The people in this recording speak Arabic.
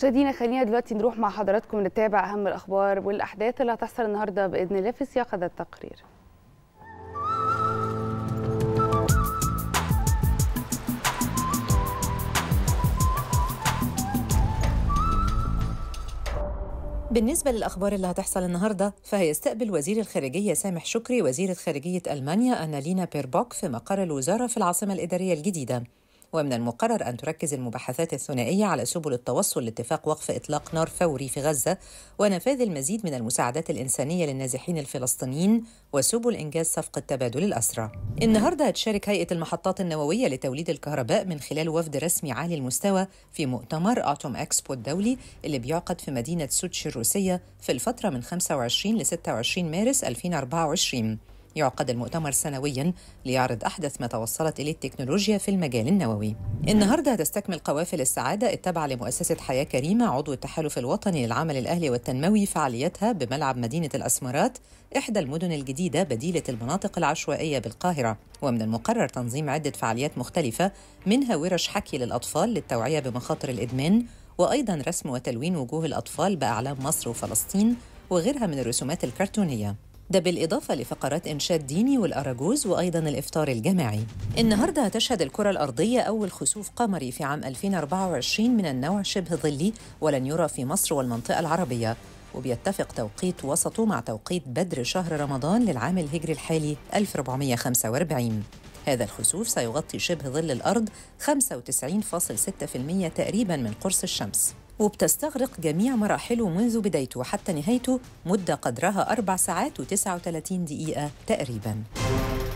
مشاهدينا خلينا دلوقتي نروح مع حضراتكم نتابع اهم الاخبار والاحداث اللي هتحصل النهارده باذن الله في سياق هذا التقرير بالنسبة للأخبار اللي هتحصل النهاردة فهيستقبل وزير الخارجية سامح شكري وزيرة خارجية ألمانيا أنالينا بيربوك في مقر الوزارة في العاصمة الإدارية الجديدة ومن المقرر أن تركز المباحثات الثنائية على سبل التوصل لاتفاق وقف إطلاق نار فوري في غزة ونفاذ المزيد من المساعدات الإنسانية للنازحين الفلسطينيين وسبل إنجاز صفقة تبادل الأسرى. النهارده هتشارك هيئة المحطات النووية لتوليد الكهرباء من خلال وفد رسمي عالي المستوى في مؤتمر أتوم إكسبو الدولي اللي بيعقد في مدينة سوتشي الروسية في الفترة من 25 ل 26 مارس 2024. يعقد المؤتمر سنويا ليعرض أحدث ما توصلت إليه التكنولوجيا في المجال النووي النهاردة هتستكمل قوافل السعادة التابعة لمؤسسة حياة كريمة عضو التحالف الوطني للعمل الأهلي والتنموي فعاليتها بملعب مدينة الأسمرات إحدى المدن الجديدة بديلة المناطق العشوائية بالقاهرة ومن المقرر تنظيم عدة فعاليات مختلفة منها ورش حكي للأطفال للتوعية بمخاطر الإدمان وأيضا رسم وتلوين وجوه الأطفال بأعلام مصر وفلسطين وغيرها من الرسومات الكرتونية ده بالإضافة لفقرات إنشاد ديني والأراجوز وأيضا الإفطار الجماعي النهاردة هتشهد الكرة الأرضية أول خسوف قمري في عام 2024 من النوع شبه ظلي ولن يرى في مصر والمنطقة العربية وبيتفق توقيت وسطه مع توقيت بدر شهر رمضان للعام الهجري الحالي 1445 هذا الخسوف سيغطي شبه ظل الأرض 95.6% تقريبا من قرص الشمس وبتستغرق جميع مراحله منذ بدايته حتى نهايته مدة قدرها أربع ساعات و39 دقيقة تقريباً